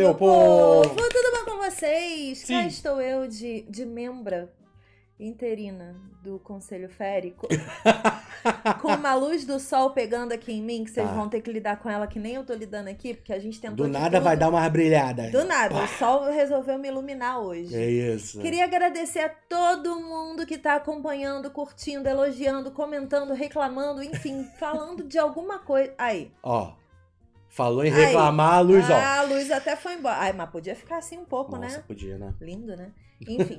meu povo! povo! Tudo bom com vocês? Sim. Cá estou eu de, de membra interina do Conselho Férico. com uma luz do sol pegando aqui em mim, que vocês tá. vão ter que lidar com ela, que nem eu tô lidando aqui, porque a gente tentou. Do nada tudo. vai dar uma brilhada. Do nada, Pá. o sol resolveu me iluminar hoje. É isso. Queria agradecer a todo mundo que tá acompanhando, curtindo, elogiando, comentando, reclamando, enfim, falando de alguma coisa. Aí. Ó. Falou em reclamar, Aí, a luz, ó. Ah, a luz até foi embora. Ai, mas podia ficar assim um pouco, Nossa, né? Nossa, podia, né? Lindo, né? Enfim.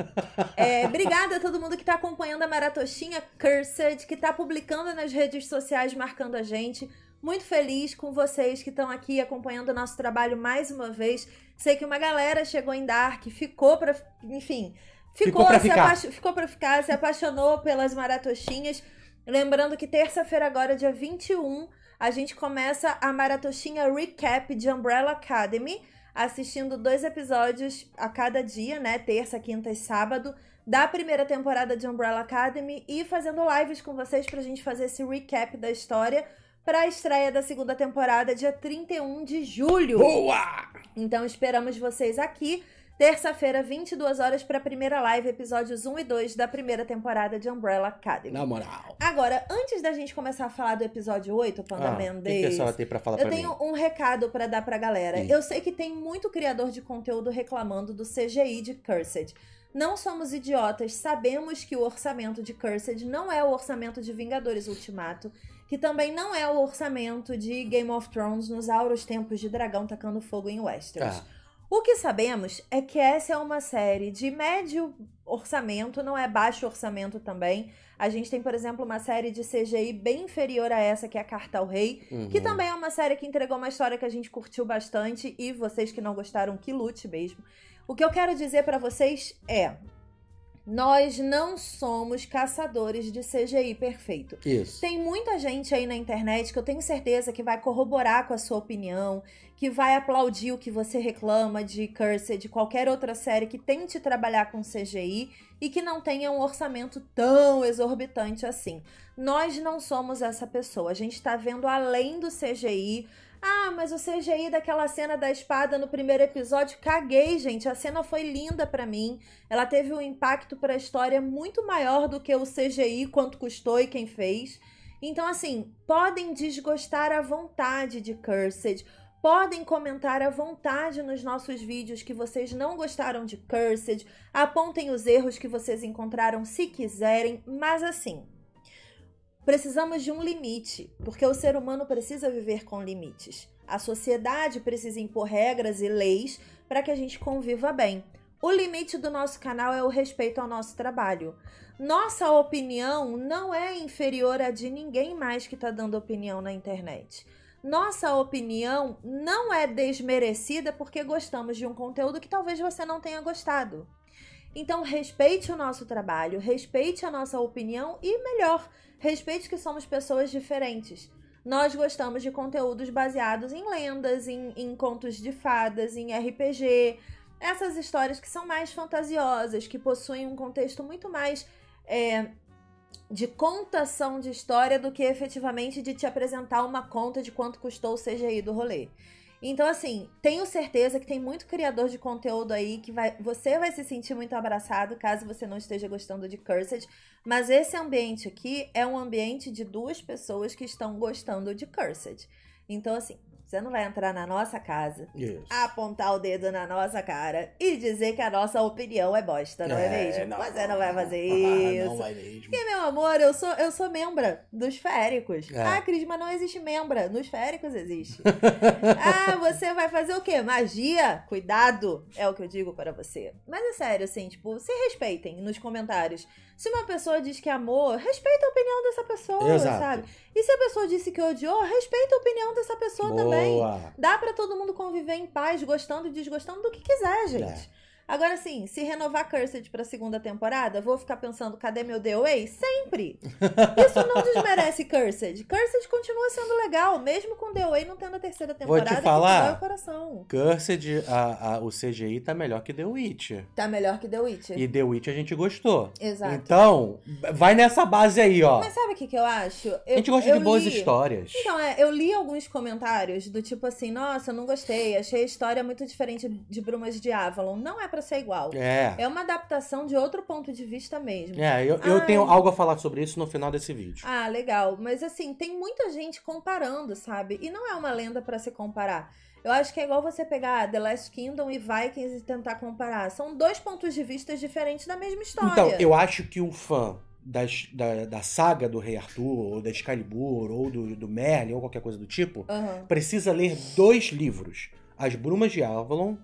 é, obrigada a todo mundo que está acompanhando a Maratoxinha Cursed, que está publicando nas redes sociais, marcando a gente. Muito feliz com vocês que estão aqui acompanhando o nosso trabalho mais uma vez. Sei que uma galera chegou em Dark, ficou para, enfim, ficou, ficou para ficar. ficou pra ficar, se apaixonou pelas maratoxinhas. Lembrando que terça-feira agora, dia 21, a gente começa a maratoxinha recap de Umbrella Academy, assistindo dois episódios a cada dia, né? Terça, quinta e sábado, da primeira temporada de Umbrella Academy e fazendo lives com vocês pra gente fazer esse recap da história para a estreia da segunda temporada, dia 31 de julho. Boa! Então esperamos vocês aqui. Terça-feira, 22 horas para a primeira live, episódios 1 e 2 da primeira temporada de Umbrella Academy. Na moral. Agora, antes da gente começar a falar do episódio 8, Panda ah, Mendes. O que a tem pra falar Eu pra tenho mim? um recado para dar pra galera. Sim. Hum. Eu sei que tem muito criador de conteúdo reclamando do CGI de Cursed. Não somos idiotas, sabemos que o orçamento de Cursed não é o orçamento de Vingadores Ultimato, que também não é o orçamento de Game of Thrones nos auros tempos de dragão tacando fogo em Westeros. Ah. O que sabemos é que essa é uma série de médio orçamento, não é baixo orçamento também. A gente tem, por exemplo, uma série de CGI bem inferior a essa, que é a Carta ao Rei, uhum. que também é uma série que entregou uma história que a gente curtiu bastante e vocês que não gostaram, que lute mesmo. O que eu quero dizer para vocês é: nós não somos caçadores de CGI perfeito. Isso. Tem muita gente aí na internet que eu tenho certeza que vai corroborar com a sua opinião, que vai aplaudir o que você reclama de Cursed, de qualquer outra série que tente trabalhar com CGI e que não tenha um orçamento tão exorbitante assim. Nós não somos essa pessoa. A gente está vendo além do CGI ah, mas o CGI daquela cena da espada no primeiro episódio, caguei, gente. A cena foi linda para mim. Ela teve um impacto para a história muito maior do que o CGI, quanto custou e quem fez. Então, assim, podem desgostar à vontade de Cursed. Podem comentar à vontade nos nossos vídeos que vocês não gostaram de Cursed, apontem os erros que vocês encontraram se quiserem, mas assim, Precisamos de um limite, porque o ser humano precisa viver com limites. A sociedade precisa impor regras e leis para que a gente conviva bem. O limite do nosso canal é o respeito ao nosso trabalho. Nossa opinião não é inferior à de ninguém mais que está dando opinião na internet. Nossa opinião não é desmerecida porque gostamos de um conteúdo que talvez você não tenha gostado. Então, respeite o nosso trabalho, respeite a nossa opinião e, melhor, respeite que somos pessoas diferentes. Nós gostamos de conteúdos baseados em lendas, em, em contos de fadas, em RPG, essas histórias que são mais fantasiosas, que possuem um contexto muito mais é, de contação de história do que efetivamente de te apresentar uma conta de quanto custou o CGI do rolê. Então, assim, tenho certeza que tem muito criador de conteúdo aí que vai, você vai se sentir muito abraçado caso você não esteja gostando de Cursed. Mas esse ambiente aqui é um ambiente de duas pessoas que estão gostando de Cursed. Então, assim, você não vai entrar na nossa casa, Isso. apontar o dedo na nossa cara e dizer que a nossa opinião é bosta, não é, é mesmo? Não, Você não vai fazer isso. Não vai mesmo. Porque, meu amor, eu sou, eu sou membra dos féricos. É. Ah, Cris, mas não existe membra. Nos féricos existe. ah, você vai fazer o quê? Magia? Cuidado, é o que eu digo para você. Mas é sério, assim, tipo, se respeitem nos comentários. Se uma pessoa diz que amou, respeita a opinião dessa pessoa, Exato. sabe? E se a pessoa disse que odiou, respeita a opinião dessa pessoa Boa. também. Dá para todo mundo conviver em paz, gostando e desgostando do que quiser, é. gente. É. Agora sim, se renovar Cursed pra segunda temporada, vou ficar pensando, cadê meu DOA? Sempre! Isso não desmerece Cursed. Cursed continua sendo legal, mesmo com DOA não tendo a terceira temporada. Vou te falar, o coração. Cursed, a, a, o CGI tá melhor que The Witch. Tá melhor que The Witch. E The Witch a gente gostou. Exato. Então, vai nessa base aí, ó. Mas sabe o que, que eu acho? Eu, a gente gosta de boas histórias. Então, é, eu li alguns comentários do tipo assim, nossa, não gostei, achei a história muito diferente de Brumas de Avalon. Não é pra para ser igual. É. É uma adaptação de outro ponto de vista mesmo. É, eu, eu tenho algo a falar sobre isso no final desse vídeo. Ah, legal. Mas assim, tem muita gente comparando, sabe? E não é uma lenda para se comparar. Eu acho que é igual você pegar The Last Kingdom e Vikings e tentar comparar. São dois pontos de vista diferentes da mesma então, história. Então, eu acho que um fã das, da, da, saga do Rei Arthur, ou da Excalibur, ou do, do Merlin, ou qualquer coisa do tipo, uhum. precisa ler dois livros: As Brumas de Avalon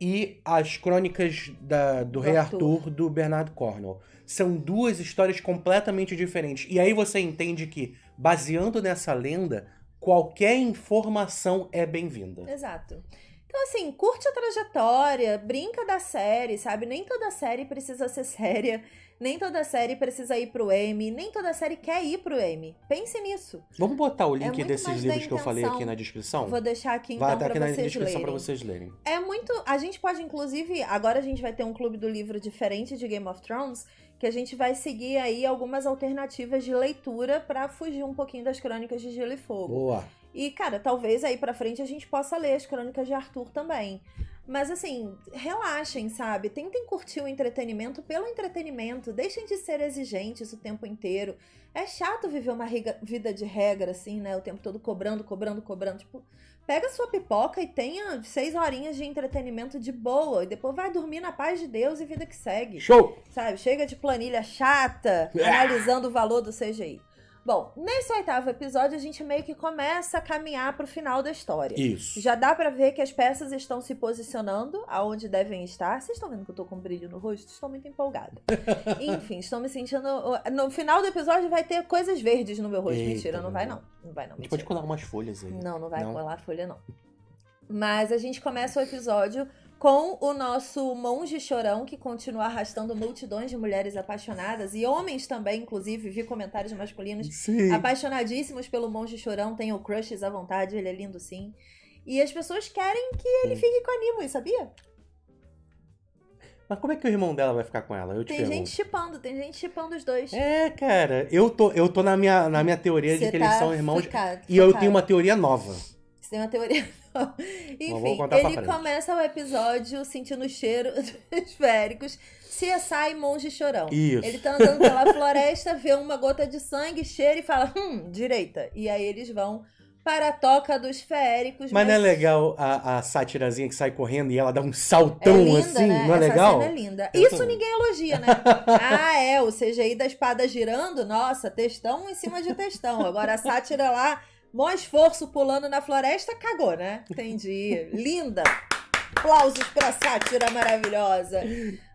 e As Crônicas da, do, do Rei Arthur. Arthur. do Bernardo Cornwell. São duas histórias completamente diferentes. E aí você entende que, baseando nessa lenda, qualquer informação é bem-vinda. Exato. Então, assim, curte a trajetória, brinca da série, sabe? Nem toda série precisa ser séria. Nem toda série precisa ir pro M, nem toda série quer ir pro M. Pense nisso. Vamos botar o é link é desses livros que eu falei aqui na descrição? Vou deixar aqui então Vai estar aqui na descrição para vocês lerem. É muito, a gente pode inclusive, agora a gente vai ter um clube do livro diferente de Game of Thrones, que a gente vai seguir aí algumas alternativas de leitura para fugir um pouquinho das crônicas de Gelo e Fogo. Boa. E, cara, talvez aí pra frente a gente possa ler as crônicas de Arthur também. Mas assim, relaxem, sabe? Tentem curtir o entretenimento pelo entretenimento. Deixem de ser exigentes o tempo inteiro. É chato viver uma riga, vida de regra, assim, né? O tempo todo cobrando, cobrando, cobrando. Tipo, pega sua pipoca e tenha seis horinhas de entretenimento de boa. E depois vai dormir na paz de Deus e vida que segue. Show! Sabe? Chega de planilha chata, é. analisando o valor do CGI. Bom, nesse oitavo episódio a gente meio que começa a caminhar para o final da história. Isso. Já dá para ver que as peças estão se posicionando aonde devem estar. Vocês estão vendo que eu tô com brilho no rosto? Estou muito empolgada. Enfim, estou me sentindo. No final do episódio vai ter coisas verdes no meu rosto. Eita, mentira, não vai não. Não vai não. A gente pode colar umas folhas aí. Não, não vai não. colar folha não. Mas a gente começa o episódio com o nosso monge chorão, que continua arrastando multidões de mulheres apaixonadas e homens também, inclusive, vi comentários masculinos sim. apaixonadíssimos pelo monge chorão, tem o crushes à vontade, ele é lindo sim. E as pessoas querem que ele sim. fique com a Nimue, sabia? Mas como é que o irmão dela vai ficar com ela? Eu te tem pergunto. gente chipando, tem gente chipando os dois. É, cara, eu tô, eu tô na minha, na minha teoria Cê de que tá eles são irmãos. E eu tenho uma teoria nova tem uma teoria. Enfim, ele começa o episódio sentindo o cheiro dos féricos. CSI Monge Chorão. Isso. Ele tá andando pela floresta, vê uma gota de sangue, cheira e fala, hum, direita. E aí eles vão para a toca dos feéricos. Mas, mas, não é legal a, a sátirazinha que sai correndo e ela dá um saltão é linda, assim? Né? Não é Essa legal? Cena é linda. Eu Isso tô... ninguém elogia, né? ah, é, o CGI da espada girando, nossa, textão em cima de textão. Agora a sátira lá Mó esforço pulando na floresta, cagou, né? Entendi. Linda! Aplausos pra sátira maravilhosa.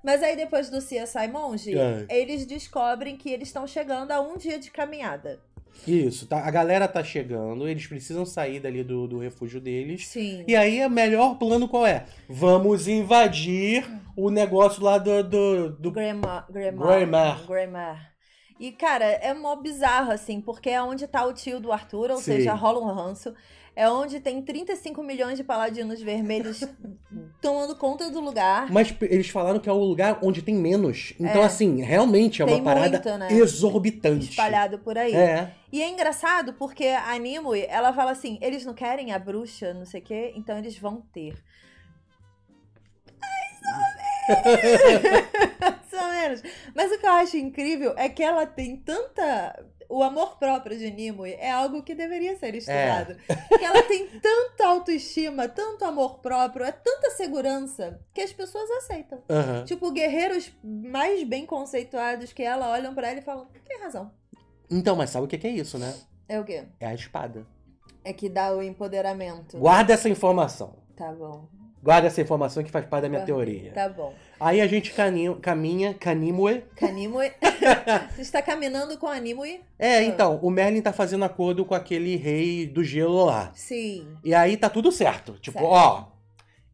Mas aí, depois do CSI Monge, é. eles descobrem que eles estão chegando a um dia de caminhada. Isso, tá, a galera tá chegando, eles precisam sair dali do, do refúgio deles. Sim. E aí, o melhor plano qual é? Vamos invadir hum. o negócio lá do. do, do... Grandma, grandma, grandma. grandma. E, cara, é mó bizarro, assim, porque é onde tá o tio do Arthur, ou Sim. seja, rola um ranço. É onde tem 35 milhões de paladinos vermelhos tomando conta do lugar. Mas eles falaram que é o lugar onde tem menos. Então, é. assim, realmente é tem uma parada né? exorbitante. Espalhado por aí. É. E é engraçado porque a Nimue, ela fala assim: eles não querem a bruxa, não sei o quê, então eles vão ter. Ai, ou menos. Mas o que eu acho incrível é que ela tem tanta o amor próprio de Nimue é algo que deveria ser é. estudado. É. ela tem tanta autoestima, tanto amor próprio, é tanta segurança que as pessoas aceitam. Uhum. Tipo, guerreiros mais bem conceituados que ela olham para ela e falam: tem razão. Então, mas sabe o que é isso, né? É o quê? É a espada. É que dá o empoderamento. Guarda essa informação. Tá bom. Guarda essa informação que faz parte da minha tá. teoria. Tá bom. Aí a gente caninho, caminha, Canimue. Canimue. Você está caminhando com Animue? É, então, o Merlin tá fazendo acordo com aquele rei do gelo lá. Sim. E aí tá tudo certo. Tipo, certo. ó,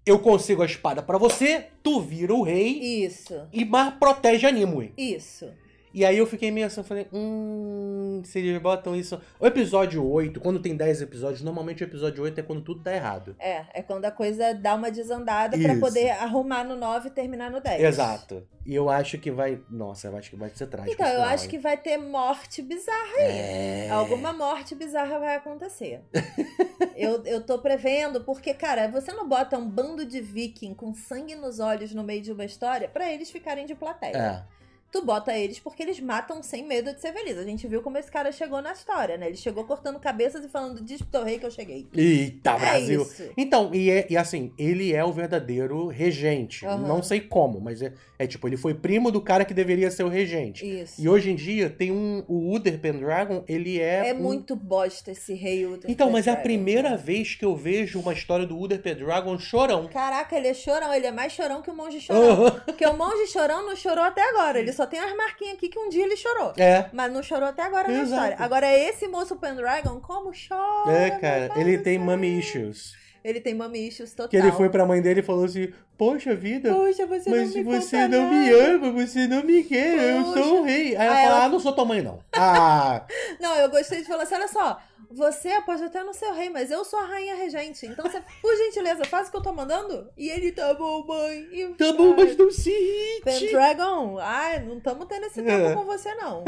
eu consigo a espada para você, tu vira o rei. Isso. E Mar protege Animue. Isso. E aí eu fiquei meio assim, eu falei, hum, se eles botam isso. O episódio 8, quando tem 10 episódios, normalmente o episódio 8 é quando tudo tá errado. É, é quando a coisa dá uma desandada para poder arrumar no 9 e terminar no 10. Exato. E eu acho que vai. Nossa, eu acho que vai ser trágico. Então, eu acho que vai ter morte bizarra aí. É... Alguma morte bizarra vai acontecer. eu, eu tô prevendo, porque, cara, você não bota um bando de viking com sangue nos olhos no meio de uma história para eles ficarem de plateia. É tu bota eles porque eles matam sem medo de ser feliz. A gente viu como esse cara chegou na história, né? Ele chegou cortando cabeças e falando, diz pro rei que eu cheguei. Eita, é Brasil! Isso. Então, e, é, e assim, ele é o verdadeiro regente. Uhum. Não sei como, mas é, é, tipo, ele foi primo do cara que deveria ser o regente. Isso. E hoje em dia tem um. O Uther Pendragon, ele é. É um... muito bosta esse rei Uther Então, Pendragon. mas é a primeira vez que eu vejo uma história do Uther Pendragon chorão. Caraca, ele é chorão, ele é mais chorão que o monge chorão. Uhum. Porque o monge chorão não chorou até agora. Ele só só tem umas marquinhas aqui que um dia ele chorou. É. Mas não chorou até agora Exato. na história. Agora, esse moço Pendragon, como chora? É, cara. Ele tem mummy issues. Ele tem mami issues total. Que ele foi pra mãe dele e falou assim: Poxa vida, Poxa, você mas não me você não me ama, você não me quer, Poxa. eu sou um rei. Aí, Aí ela, ela fala: Ah, não sou tua mãe, não. Ah. não, eu gostei de falar assim: olha só, você pode até ser o rei, mas eu sou a rainha regente. Então você, por gentileza, faz o que eu tô mandando. E ele, tá bom, mãe. E, tá bom, mas não se irrite. Pendragon, ai, não estamos tendo esse tempo é. com você, não.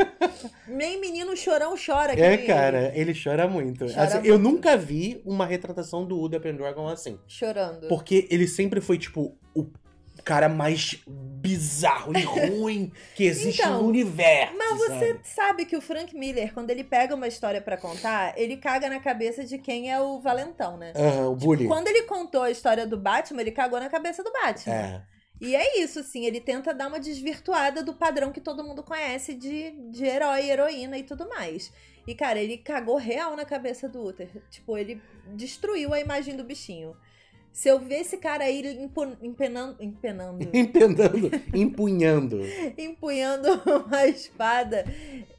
Nem menino chorão chora. É, cara, ele. ele, chora, muito. chora assim, muito. Eu nunca vi uma retratação do Uda Pendragon assim. Chorando. Porque ele sempre foi, tipo, o cara mais bizarro e ruim que existe então, no universo. Mas você sabe? sabe? que o Frank Miller, quando ele pega uma história para contar, ele caga na cabeça de quem é o valentão, né? o bully. Tipo, quando ele contou a história do Batman, ele cagou na cabeça do Batman. É. E é isso, assim, ele tenta dar uma desvirtuada do padrão que todo mundo conhece de, de herói, heroína e tudo mais. E, cara, ele cagou real na cabeça do Uther. Tipo, ele destruiu a imagem do bichinho. Se eu ver esse cara aí empenando. Empenando. Empenando. empunhando. empunhando uma espada,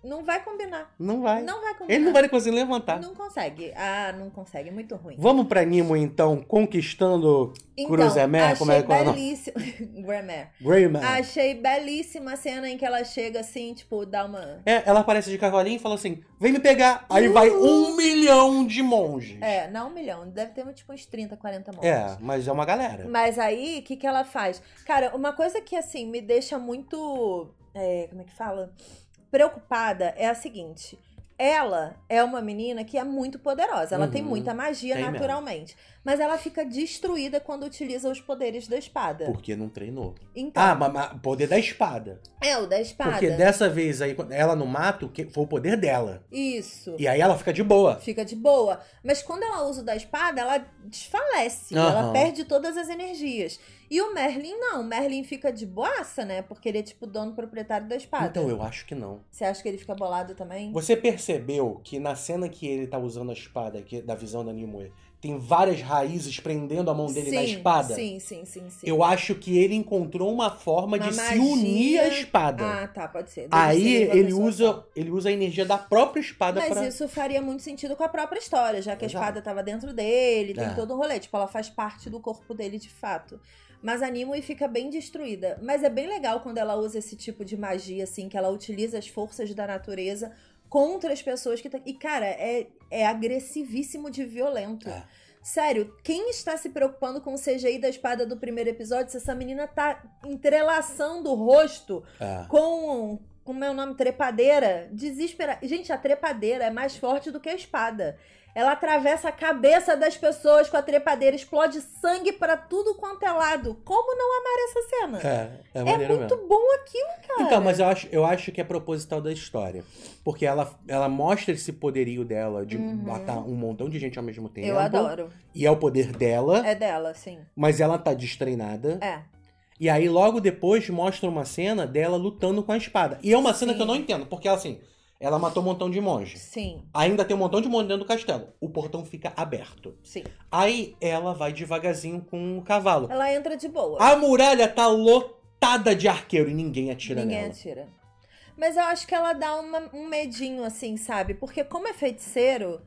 não vai combinar. Não vai. Não vai combinar. Ele não vai conseguir levantar. Não consegue. Ah, não consegue. Muito ruim. Vamos pra Nimo, então, conquistando então, Cruzemer, como é que é? Belíssimo. Grammar. Grammar. Achei belíssima a cena em que ela chega assim, tipo, dá uma. É, ela aparece de cavalinho e fala assim: vem me pegar. Aí uh! vai um milhão de monges. É, não um milhão. Deve ter tipo uns 30, 40 monges. É. É, mas é uma galera. Mas aí, o que, que ela faz? Cara, uma coisa que, assim, me deixa muito. É, como é que fala? Preocupada é a seguinte ela é uma menina que é muito poderosa. Ela uhum. tem muita magia tem naturalmente. Mesmo. Mas ela fica destruída quando utiliza os poderes da espada. Porque não treinou. Então, ah, mas, poder da espada. É, o da espada. Porque dessa vez aí, ela no mato, foi o poder dela. Isso. E aí ela fica de boa. Fica de boa. Mas quando ela usa o da espada, ela desfalece. Uhum. Ela perde todas as energias. E o Merlin não. O Merlin fica de boaça, né? Porque ele é tipo dono proprietário da espada. Então, eu acho que não. Você acha que ele fica bolado também? Você percebeu que na cena que ele tá usando a espada, que, da visão da Nimue, tem várias raízes prendendo a mão dele sim, na espada. Sim, sim, sim, sim, Eu acho que ele encontrou uma forma uma de magia... se unir à espada. Ah, tá, pode ser. Deve Aí ser ele usa, ele usa a energia da própria espada Mas pra... isso faria muito sentido com a própria história, já que Exato. a espada estava dentro dele, tem é. todo o rolê, tipo, ela faz parte do corpo dele de fato. Mas anima e fica bem destruída. Mas é bem legal quando ela usa esse tipo de magia, assim, que ela utiliza as forças da natureza contra as pessoas que tá. E, cara, é, é agressivíssimo de violento. É. Sério, quem está se preocupando com o CGI da espada do primeiro episódio se essa menina tá entrelaçando o rosto é. com. Como é o nome? Trepadeira. Desespera. Gente, a trepadeira é mais forte do que a espada. Ela atravessa a cabeça das pessoas com a trepadeira, explode sangue para tudo quanto é lado. Como não amar essa cena? É, é, é muito mesmo. bom aquilo, cara. Então, mas eu acho, eu acho que é proposital da história. Porque ela, ela mostra esse poderio dela de uhum. matar um montão de gente ao mesmo tempo. Eu adoro. E é o poder dela. É dela, sim. Mas ela tá destreinada. É. E aí, logo depois, mostra uma cena dela lutando com a espada. E é uma sim. cena que eu não entendo, porque ela, assim, ela matou um montão de monge. Sim. Ainda tem um montão de monge dentro do castelo. O portão fica aberto. Sim. Aí ela vai devagarzinho com o cavalo. Ela entra de boa. A muralha tá lotada de arqueiro e ninguém atira ninguém nela. Ninguém atira. Mas eu acho que ela dá uma, um medinho, assim, sabe? Porque como é feiticeiro,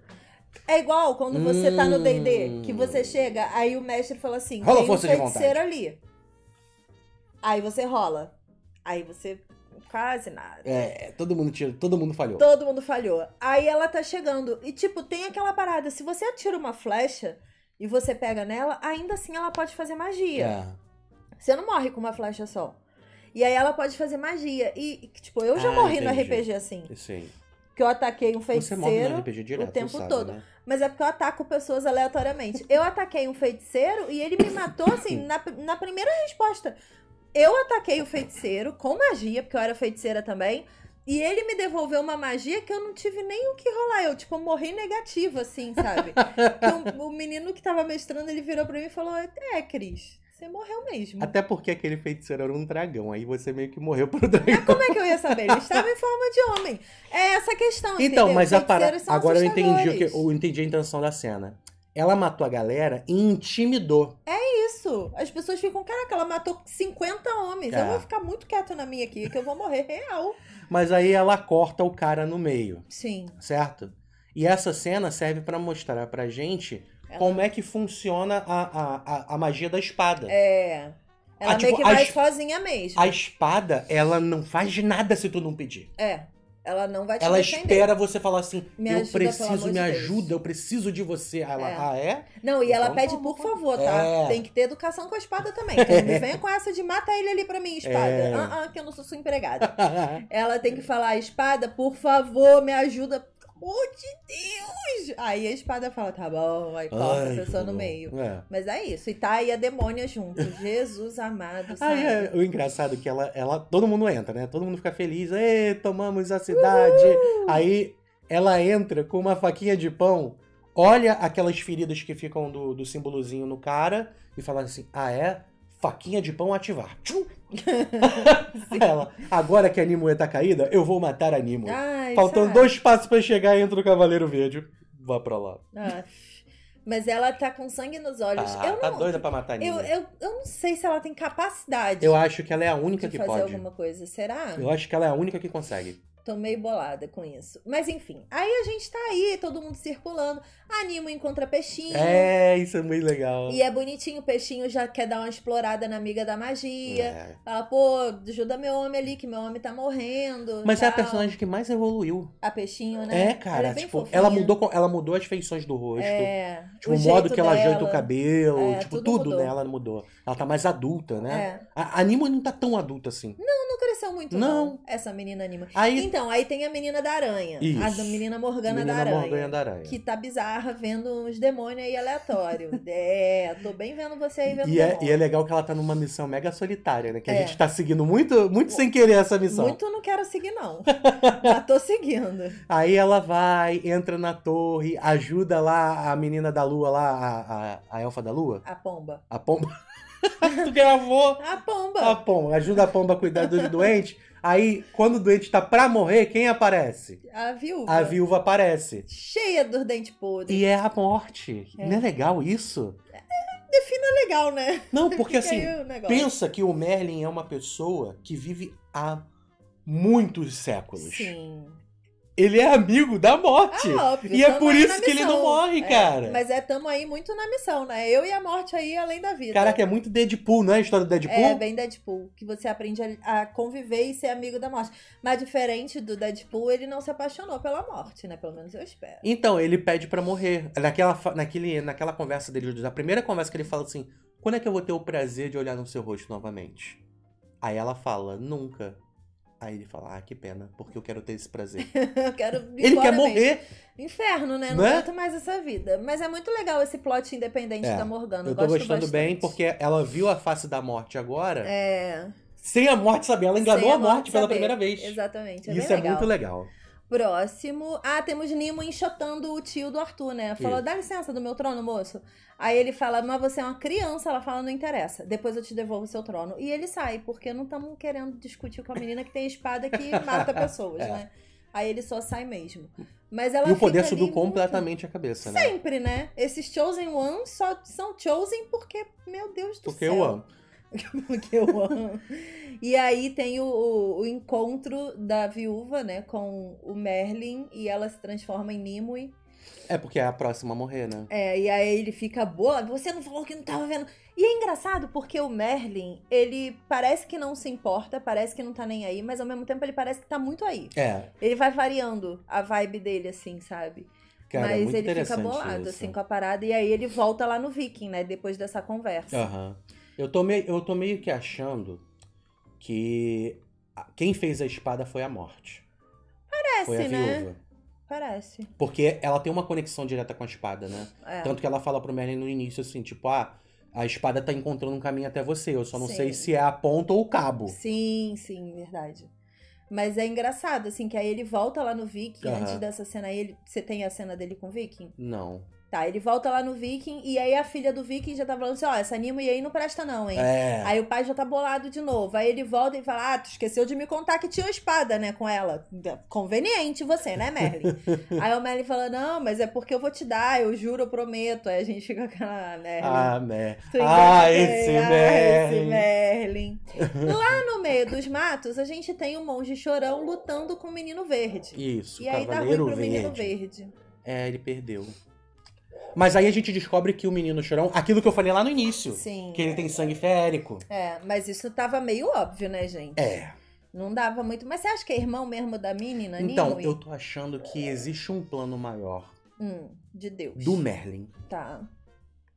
é igual quando você hum. tá no D&D, que hum. você chega, aí o mestre fala assim, rola tem força um feiticeiro ali. Aí você rola. Aí você Quase nada. É, todo mundo tira, todo mundo falhou. Todo mundo falhou. Aí ela tá chegando. E, tipo, tem aquela parada. Se você atira uma flecha e você pega nela, ainda assim ela pode fazer magia. É. Você não morre com uma flecha só. E aí ela pode fazer magia. E, tipo, eu já ah, morri entendi. no RPG assim. Sim. Que eu ataquei um feiticeiro direto, o tempo sabe, todo. Né? Mas é porque eu ataco pessoas aleatoriamente. eu ataquei um feiticeiro e ele me matou, assim, na, na primeira resposta. Eu ataquei o feiticeiro com magia, porque eu era feiticeira também. E ele me devolveu uma magia que eu não tive nem o que rolar. Eu, tipo, morri negativa, assim, sabe? então, o menino que tava mestrando, ele virou pra mim e falou: É, Cris, você morreu mesmo. Até porque aquele feiticeiro era um dragão, aí você meio que morreu pro dragão. Mas como é que eu ia saber? Ele estava em forma de homem. É essa questão, Então, entendeu? mas a Agora eu entendi, o que, eu entendi a intenção da cena. Ela matou a galera e intimidou. É isso isso. As pessoas ficam, caraca, ela matou 50 homens. É. Eu vou ficar muito quieto na minha aqui, que eu vou morrer real. Mas aí ela corta o cara no meio. Sim. Certo? E essa cena serve para mostrar pra gente ela... como é que funciona a, a, a, magia da espada. É. Ela a, tipo, que vai sozinha mesmo. A espada, ela não faz nada se tu não pedir. É. Ela não vai te Ela defender. espera você falar assim: me eu ajuda, preciso, me de ajuda, eu preciso de você. ela, é. ah, é? Não, e então, ela tá pede, por favor, tá? É. Tem que ter educação com a espada também. Então, não venha com essa de mata ele ali pra mim, espada. É. Ah, ah, que eu não sou sua empregada. ela tem que falar: espada, por favor, me ajuda amor de Deus! Aí a espada fala, tá bom, aí corta a pessoa tá no meio. É. Mas é isso. E tá aí a demônia junto. Jesus amado, é, sabe? Aí, o engraçado é que ela, ela. Todo mundo entra, né? Todo mundo fica feliz. Ê, tomamos a cidade. Uhul. Aí ela entra com uma faquinha de pão. Olha aquelas feridas que ficam do, do símbolozinho no cara e fala assim: Ah, é? faquinha de pão ativar. Ela, agora que a Nimue tá caída, eu vou matar a Nimue. Faltando dois passos para chegar, entra o Cavaleiro Verde. Vá pra lá. mas ela tá com sangue nos olhos. Ah, eu tá doida pra matar a Nimue. Eu, eu, eu não sei se ela tem capacidade. Eu acho que ela é a única que pode. fazer alguma coisa, será? Eu acho que ela é a única que consegue. Tô meio bolada com isso. Mas enfim, aí a gente tá aí, todo mundo circulando. Animo encontra peixinho. É, isso é muito legal. E é bonitinho, o peixinho já quer dar uma explorada na amiga da magia. É. Fala, pô, ajuda meu homem ali, que meu homem tá morrendo. Mas tal. é a personagem que mais evoluiu. A peixinho, né? É, é cara. Ela é tipo, ela mudou, ela mudou as feições do rosto. É. Tipo, o, o modo que ela ajeita o cabelo. É, tipo, tudo, tudo mudou. nela mudou. Ela tá mais adulta, né? É. a Animo não tá tão adulta assim. Não, nunca muito, não. não essa menina anima. Aí... Então, aí tem a menina da aranha. Isso. A menina Morgana menina da aranha. Morgana da aranha. Que tá bizarra vendo uns demônios aí aleatório. é, tô bem vendo você aí vendo e é, e é, legal que ela tá numa missão mega solitária, né? Que é. a gente tá seguindo muito, muito sem querer essa missão. Muito não quero seguir, não. Já tô seguindo. Aí ela vai, entra na torre, ajuda lá a menina da lua lá, a, a, a elfa da lua. A pomba. A pomba. tu gravou. A pomba. A pomba. Ajuda a pomba a cuidar do doente. Aí, quando o doente tá pra morrer, quem aparece? A viúva. A viúva aparece. Cheia dos dentes podres. E é a morte. É. Não é legal isso? É, defina legal, né? Não, porque assim, pensa que o Merlin é uma pessoa que vive há muitos séculos. Sim ele é amigo da morte. Ah, óbvio, e é por isso que ele não morre, é, cara. Mas é tamo aí muito na missão, né? Eu e a morte aí, além da vida. Caraca, é muito Deadpool, não é a história do Deadpool? É, bem Deadpool. Que você aprende a, a conviver e ser amigo da morte. Mas diferente do Deadpool, ele não se apaixonou pela morte, né? Pelo menos eu espero. Então, ele pede para morrer. Naquela, naquele, naquela conversa dele, na primeira conversa que ele fala assim: quando é que eu vou ter o prazer de olhar no seu rosto novamente? Aí ela fala: nunca. Aí ele fala, ah, que pena, porque eu quero ter esse prazer. eu quero Ele quer mesmo. morrer. Inferno, né? Não né? mais essa vida. Mas é muito legal esse plot independente é, da Morgana. Eu, tô gostando bastante. bem porque ela viu a face da morte agora. É. Sem a morte saber. Ela enganou a morte, a morte pela primeira vez. Exatamente. É Isso é legal. muito legal. Próximo. Ah, temos Nimo enxotando o tio do Arthur, né? Falou, dá licença do meu trono, moço. Aí ele fala, mas você é uma criança. Ela fala, não interessa. Depois eu te devolvo o seu trono. E ele sai, porque não estamos querendo discutir com a menina que tem espada que mata pessoas, é. né? Aí ele só sai mesmo. Mas ela e o poder subiu completamente muito... a cabeça, né? Sempre, né? Esses Chosen Ones só são Chosen porque, meu Deus do porque céu. Porque eu amo. que eu amo. E aí tem o, o, o, encontro da viúva, né, com o Merlin e ela se transforma em Nimue. É porque é a próxima a morrer, né? É, e aí ele fica boa, você não falou que não tava vendo. E é engraçado porque o Merlin, ele parece que não se importa, parece que não tá nem aí, mas ao mesmo tempo ele parece que tá muito aí. É. Ele vai variando a vibe dele, assim, sabe? Cara, é mas é ele fica bolado, isso. assim, com a parada. E aí ele volta lá no Viking, né? Depois dessa conversa. Aham. Uhum. Eu tô, meio, eu tô meio que achando que quem fez a espada foi a morte. Parece, foi a né? viúva. Parece. Porque ela tem uma conexão direta com a espada, né? É. Tanto que ela fala pro Merlin no início assim, tipo, ah, a espada tá encontrando um caminho até você. Eu só não sim. sei se é a ponta ou o cabo. Sim, sim, verdade. Mas é engraçado, assim, que aí ele volta lá no Viking, uhum. antes dessa cena aí, ele... você tem a cena dele com o Viking? Não. Tá, ele volta lá no Viking e aí a filha do Viking já tá falando assim: ó, essa anima e aí não presta, não, hein? É. Aí o pai já tá bolado de novo. Aí ele volta e fala: ah, tu esqueceu de me contar que tinha uma espada, né, com ela. Conveniente você, né, Merlin? aí o Merlin fala: não, mas é porque eu vou te dar, eu juro, eu prometo. Aí a gente fica com aquela Merlin. Né, né? Ah, Mer... ah, esse é, ah, Merlin. Esse Merlin. lá no meio dos matos, a gente tem o um monge chorão lutando com o menino verde. Isso, E aí dá ruim pro verde. menino verde. É, ele perdeu. Mas aí a gente descobre que o menino chorão, aquilo que eu falei lá no início, Sim, que ele tem sangue férico. É, mas isso tava meio óbvio, né, gente? É. Não dava muito. Mas você acha que é irmão mesmo da menina? Então, Nimue? eu tô achando que existe um plano maior. Hum, de Deus. Do Merlin. Tá.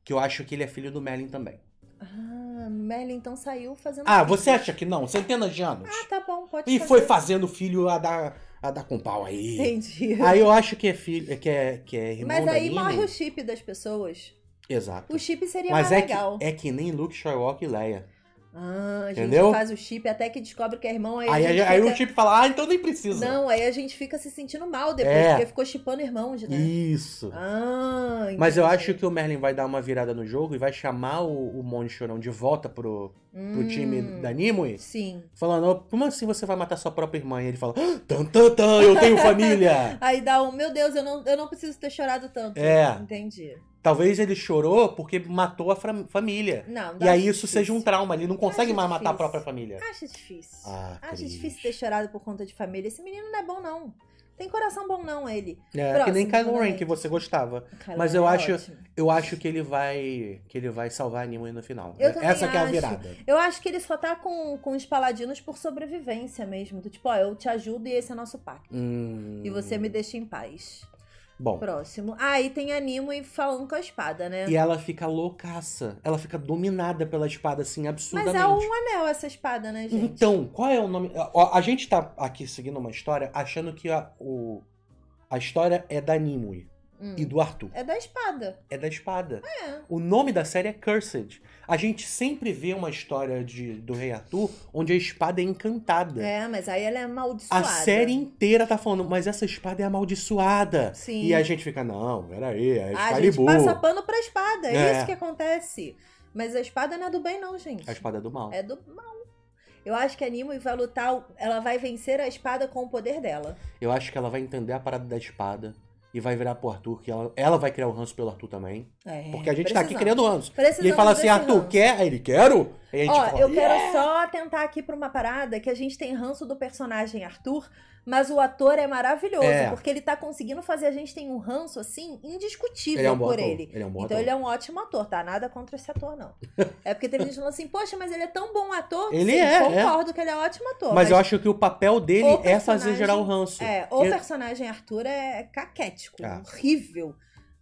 Que eu acho que ele é filho do Merlin também. Ah, Merlin então saiu fazendo. Ah, filho. você acha que não? Centenas de anos. Ah, tá bom, pode E fazer. foi fazendo filho a da ah, dá com pau aí. Entendi. Aí eu acho que é filho, que é, que é irmão Mas aí morre o chip das pessoas. Exato. O chip seria Mas mais é legal. Que, é que nem Luke Skywalker e Leia. Ah, a gente Entendeu? faz o chip até que descobre que é irmão. Aí, aí, fica... aí o chip fala, ah, então nem precisa. Não, aí a gente fica se sentindo mal depois, é. porque ficou chipando irmão de né? Isso. Ah, Mas eu acho que o Merlin vai dar uma virada no jogo e vai chamar o, o Monte Chorão de volta pro, hum, pro time da Nimue. Sim. Falando, como assim você vai matar sua própria irmã? E ele fala, ah, tan, tan, tan, eu tenho família. aí dá um, meu Deus, eu não, eu não preciso ter chorado tanto. É. Entendi. Talvez ele chorou porque matou a família. Não, não e aí isso difícil. seja um trauma. Ele não consegue mais difícil. matar a própria família. Acho difícil. Ah, acho difícil ter chorado por conta de família. Esse menino não é bom, não. Tem coração bom, não, ele. É, Próximo, que nem Kylo Ren, que você gostava. Mas eu é acho, eu acho que ele vai que ele vai salvar a Nimue no final. Eu né? Essa acho. que é a virada. Eu acho que ele só tá com, com os paladinos por sobrevivência mesmo. Do tipo, ó, eu te ajudo e esse é nosso pacto. Hum. E você me deixa em paz. Bom. Próximo. Aí ah, tem a Nimue falando com a espada, né? E ela fica loucaça. Ela fica dominada pela espada, assim, absurdamente. Mas é um anel essa espada, né, gente? Então, qual é o nome? A, gente tá aqui seguindo uma história achando que a, o, a história é da Nimue hum. e do Arthur. É da espada. É da espada. Ah, é. O nome da série é Cursed. A gente sempre vê uma história de, do Rei Arthur onde a espada é encantada. É, mas aí ela é amaldiçoada. A série inteira tá falando, mas essa espada é amaldiçoada. Sim. E a gente fica, não, peraí, é Excalibur. A gente passa pano pra espada, é, é isso que acontece. Mas a espada não é do bem não, gente. A espada é do mal. É do mal. Eu acho que a Nimue vai lutar, ela vai vencer a espada com o poder dela. Eu acho que ela vai entender a parada da espada e vai virar pro Arthur, que ela, ela vai criar o ranço pelo Arthur também. É, porque a gente precisamos. tá aqui criando ranço. Precisamos, e ele fala assim, Arthur, quer? Aí ele, quero? Aí a gente Ó, fala, eu yeah! quero só tentar aqui pra uma parada que a gente tem ranço do personagem Arthur, mas o ator é maravilhoso, é. porque ele tá conseguindo fazer. A gente tem um ranço, assim, indiscutível ele é um por ele. ele é um então ator. ele é um ótimo ator, tá? Nada contra esse ator, não. é porque teve gente falando assim, poxa, mas ele é tão bom ator. Ele Sim, é. é. Concordo é. que ele é ótimo ator. Mas, mas, eu acho que o papel dele o é fazer gerar o ranço. É, o ele... É personagem Arthur é caquético, é. horrível.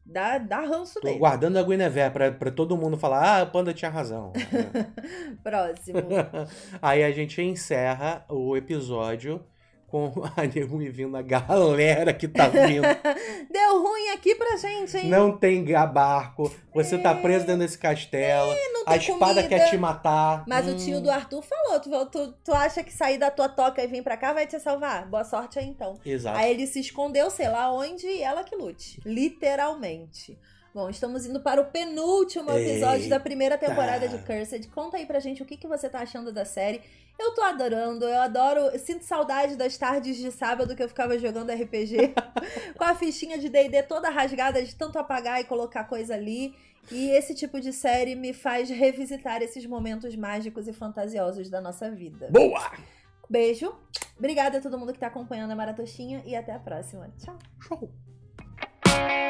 Dá, da ranço Tô dele. guardando a Guinevé pra, pra todo mundo falar, ah, o Panda tinha razão. Próximo. Aí a gente encerra o episódio com a deu ruim vindo, a galera que tá vindo. deu ruim aqui pra gente, hein? Não tem barco, você tá é. preso dentro desse castelo, a espada comida. quer te matar. Mas hum. o tio hum. do Arthur falou, tu, tu, tu acha que sair da tua toca e vir pra cá vai te salvar? Boa sorte aí então. Exato. Aí ele se escondeu, sei lá onde, e ela que lute. Literalmente. Bom, estamos indo para o penúltimo episódio Eita. da primeira temporada de Cursed. Conta aí pra gente o que, que você tá achando da série. Eu tô adorando, eu adoro. sinto saudade das tardes de sábado que eu ficava jogando RPG com a fichinha de DD toda rasgada de tanto apagar e colocar coisa ali. E esse tipo de série me faz revisitar esses momentos mágicos e fantasiosos da nossa vida. Boa! Beijo, obrigada a todo mundo que tá acompanhando a Maratoxinha e até a próxima. Tchau! Show!